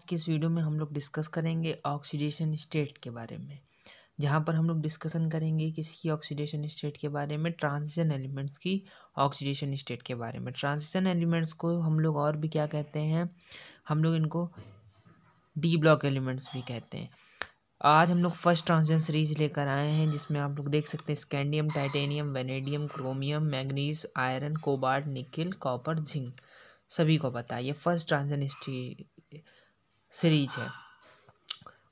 आज की इस वीडियो में हम लोग डिस्कस करेंगे ऑक्सीडेशन स्टेट के बारे में जहाँ पर हम लोग डिस्कशन करेंगे किसकी ऑक्सीडेशन स्टेट के बारे में ट्रांजिशन एलिमेंट्स की ऑक्सीडेशन स्टेट के बारे में ट्रांजिशन एलिमेंट्स को हम लोग और भी क्या कहते हैं हम लोग इनको डी ब्लॉक एलिमेंट्स भी कहते हैं आज हम लोग फर्स्ट ट्रांजिशन सीरीज लेकर आए हैं जिसमें आप लोग देख सकते हैं scandium titanium vanadium chromium manganese iron cobalt nickel copper zinc सभी को पता है ये फर्स्ट ट्रांजिशन सीरीज है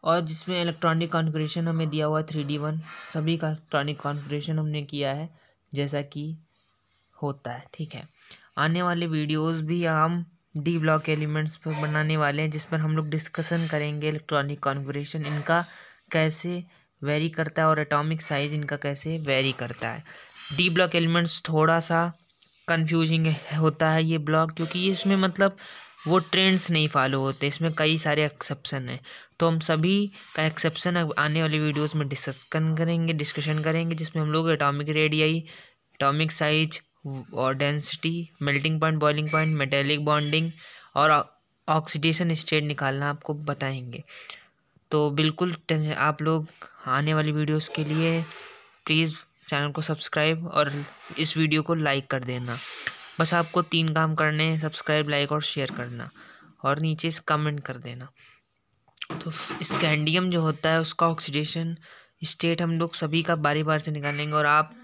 और जिसमें इलेक्ट्रॉनिक कॉन्फ़िगरेशन हमें दिया हुआ है थ्री डी वन सभी का इलेक्ट्रॉनिक कॉन्फ़िगरेशन हमने किया है जैसा कि होता है ठीक है आने वाले वीडियोस भी हम डी ब्लॉक एलिमेंट्स पर बनाने वाले हैं जिस पर हम लोग डिस्कशन करेंगे इलेक्ट्रॉनिक कॉन्फ़िगरेशन इनका कैसे वेरी करता है और एटॉमिक साइज इनका कैसे वेरी करता है डी ब्लॉक एलिमेंट्स थोड़ा सा कन्फ्यूजिंग होता है ये ब्लॉक क्योंकि इसमें मतलब वो ट्रेंड्स नहीं फॉलो होते इसमें कई सारे एक्सेप्सन हैं तो हम सभी का एक्सेप्सन आने वाली वीडियोस में डिस्कशन करेंगे डिस्कशन करेंगे जिसमें हम लोग एटॉमिक रेडियाई एटॉमिक साइज और density melting point boiling point metallic bonding और ऑक्सीडेशन स्टेट निकालना आपको बताएंगे तो बिल्कुल आप लोग आने वाली वीडियोस के लिए प्लीज़ चैनल को सब्सक्राइब और इस वीडियो को लाइक कर देना बस आपको तीन काम करने हैं सब्सक्राइब लाइक और शेयर करना और नीचे इस कमेंट कर देना तो स्कैंडियम जो होता है उसका ऑक्सीडेशन स्टेट हम लोग सभी का बारी बार से निकालेंगे और आप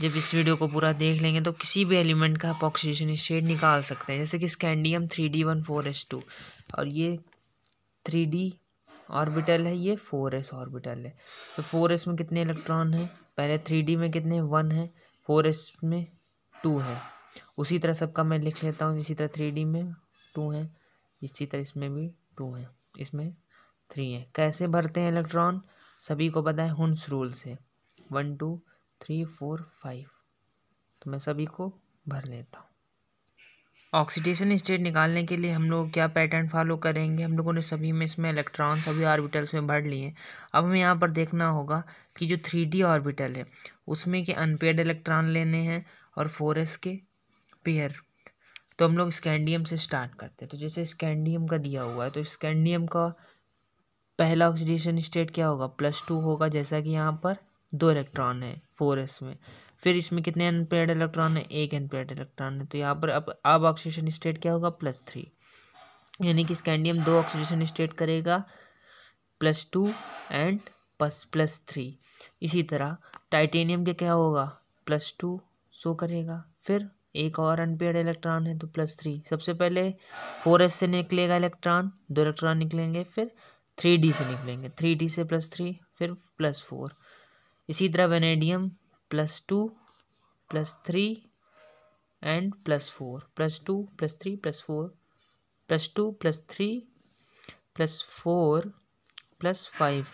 जब इस वीडियो को पूरा देख लेंगे तो किसी भी एलिमेंट का आप ऑक्सीडेशन स्टेट निकाल सकते हैं जैसे कि scandium three D one four S two और ये थ्री डी ऑर्बिटल है ये फोर एस ऑर्बिटल है तो फोर एस में कितने इलेक्ट्रॉन हैं पहले थ्री डी में कितने वन है फोर एस में टू है उसी तरह सबका मैं लिख लेता हूँ इसी तरह थ्री डी में टू है इसी तरह इसमें भी टू है इसमें थ्री है कैसे भरते हैं इलेक्ट्रॉन सभी को पता है हुंस रूल से one two three four five तो मैं सभी को भर लेता हूँ ऑक्सीडेशन स्टेट निकालने के लिए हम लोग क्या पैटर्न फॉलो करेंगे हम लोगों ने सभी में इसमें इलेक्ट्रॉन सभी ऑर्बिटल्स में भर लिए अब हमें यहाँ पर देखना होगा कि जो थ्री डी ऑर्बिटल है उसमें के अनपेड इलेक्ट्रॉन लेने हैं और फोर के पेयर तो हम लोग स्कैंडियम से स्टार्ट करते हैं तो जैसे स्कैंडियम का दिया हुआ है तो स्कैंडियम का पहला ऑक्सीडेशन स्टेट क्या होगा प्लस टू होगा जैसा कि यहाँ पर दो इलेक्ट्रॉन है फोर एस में फिर इसमें कितने अनपेड इलेक्ट्रॉन है एक अनपेड इलेक्ट्रॉन है तो यहाँ पर अब अब ऑक्सीडेशन स्टेट क्या होगा प्लस थ्री यानी कि स्कैंडियम दो ऑक्सीडेशन स्टेट करेगा plus two and plus plus three इसी तरह टाइटेनियम का क्या होगा प्लस टू शो करेगा फिर एक और अनपेड इलेक्ट्रॉन है तो प्लस थ्री सबसे पहले फोर एस से निकलेगा इलेक्ट्रॉन दो इलेक्ट्रॉन निकलेंगे फिर थ्री डी से निकलेंगे थ्री डी से प्लस थ्री फिर प्लस फोर इसी तरह vanadium plus two plus three and plus four plus two plus three plus four plus two plus three plus four plus five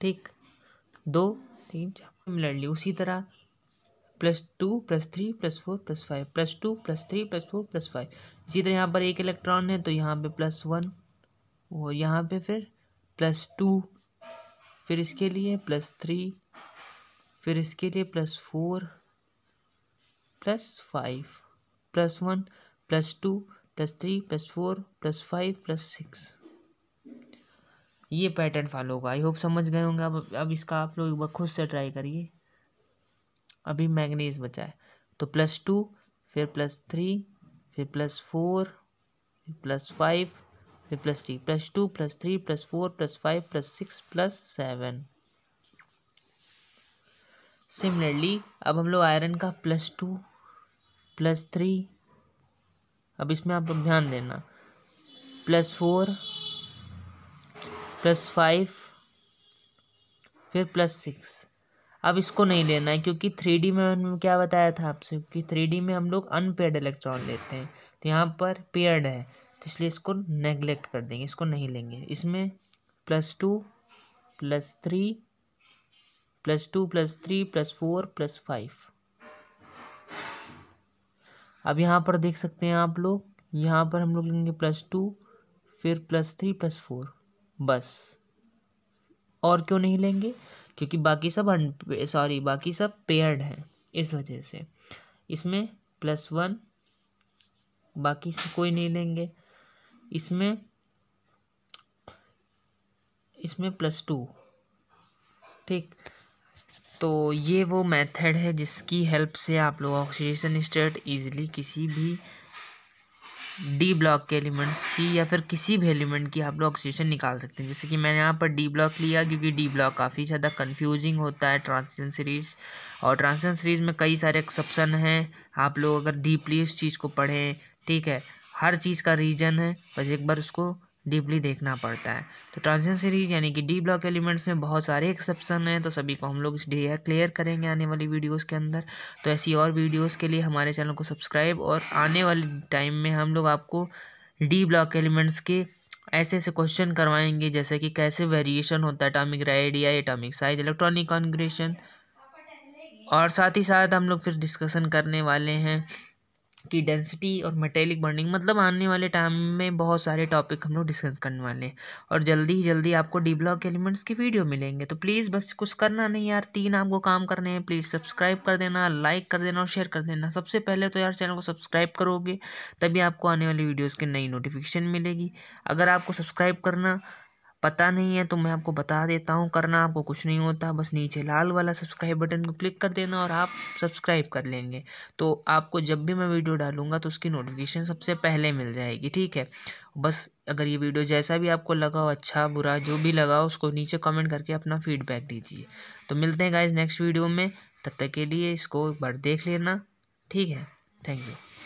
ठीक दो तीन चार सिमिलरली उसी तरह plus two plus three plus four plus five plus two plus three plus four plus five इसी तरह यहाँ पर एक इलेक्ट्रॉन है तो यहाँ पे प्लस वन और यहाँ पे फिर प्लस टू फिर इसके लिए प्लस थ्री फिर इसके लिए plus four plus five plus one plus two plus three plus four plus five plus six ये पैटर्न फॉलो होगा आई होप समझ गए होंगे अब अब इसका आप लोग एक बार खुद से ट्राई करिए अभी मैगनीज बचा है तो प्लस टू फिर प्लस थ्री फिर प्लस फोर फिर प्लस फाइव फिर plus three plus two plus three plus four plus five plus six plus seven similarly अब हम लोग आयरन का प्लस टू प्लस थ्री अब इसमें आप लोग ध्यान देना प्लस फोर प्लस फाइव फिर प्लस सिक्स अब इसको नहीं लेना है क्योंकि थ्री डी में हमने क्या बताया था आपसे कि थ्री डी में हम लोग अनपेड इलेक्ट्रॉन लेते हैं तो यहाँ पर पेयर्ड है तो इसलिए इसको नेग्लेक्ट कर देंगे इसको नहीं लेंगे इसमें plus two plus three plus two plus three plus four plus five अब यहाँ पर देख सकते हैं आप लोग यहाँ पर हम लोग लेंगे प्लस टू फिर प्लस थ्री प्लस फोर बस और क्यों नहीं लेंगे क्योंकि बाकी सब अन सॉरी बाकी सब पेयर्ड हैं इस वजह से इसमें प्लस वन बाकी से कोई नहीं लेंगे इसमें इसमें प्लस टू ठीक तो ये वो मेथड है जिसकी हेल्प से आप लोग ऑक्सीजन स्टेट इजीली किसी भी डी ब्लॉक के एलिमेंट्स की या फिर किसी भी एलिमेंट की आप लोग ऑक्सीजन निकाल सकते हैं जैसे कि मैंने यहाँ पर डी ब्लॉक लिया क्योंकि डी ब्लॉक काफ़ी ज़्यादा कंफ्यूजिंग होता है ट्रांसजन सीरीज और ट्रांसजन सीरीज में कई सारे एक्सेप्शन हैं आप लोग अगर डीपली उस चीज़ को पढ़ें ठीक है हर चीज़ का रीजन है बस एक बार उसको डीपली देखना पड़ता है तो ट्रांजिशन सीरीज यानी कि डी ब्लॉक एलिमेंट्स में बहुत सारे एक्सेप्शन हैं तो सभी को हम लोग क्लियर करेंगे आने वाली वीडियोस के अंदर तो ऐसी और वीडियोस के लिए हमारे चैनल को सब्सक्राइब और आने वाले टाइम में हम लोग आपको डी ब्लॉक एलिमेंट्स के ऐसे ऐसे क्वेश्चन करवाएंगे जैसे कि कैसे वेरिएशन होता है atomic radii atomic size electronic configuration और साथ ही साथ हम लोग फिर डिस्कशन करने वाले हैं की डेंसिटी और मेटेलिक बर्निंग मतलब आने वाले टाइम में बहुत सारे टॉपिक हम लोग डिस्कस करने वाले हैं और जल्दी ही जल्दी आपको डी ब्लॉक एलिमेंट्स की वीडियो मिलेंगे तो प्लीज़ बस कुछ करना नहीं यार तीन आपको काम करने हैं प्लीज़ सब्सक्राइब कर देना लाइक कर देना और शेयर कर देना सबसे पहले तो यार चैनल को सब्सक्राइब करोगे तभी आपको आने वाली वीडियोज़ की नई नोटिफिकेशन मिलेगी अगर आपको सब्सक्राइब करना पता नहीं है तो मैं आपको बता देता हूँ करना आपको कुछ नहीं होता बस नीचे लाल वाला सब्सक्राइब बटन को क्लिक कर देना और आप सब्सक्राइब कर लेंगे तो आपको जब भी मैं वीडियो डालूँगा तो उसकी नोटिफिकेशन सबसे पहले मिल जाएगी ठीक है बस अगर ये वीडियो जैसा भी आपको लगा हो अच्छा बुरा जो भी लगा हो उसको नीचे कमेंट करके अपना फीडबैक दीजिए तो मिलते हैं गाइज नेक्स्ट वीडियो में तब तक के लिए इसको एक बार देख लेना ठीक है थैंक यू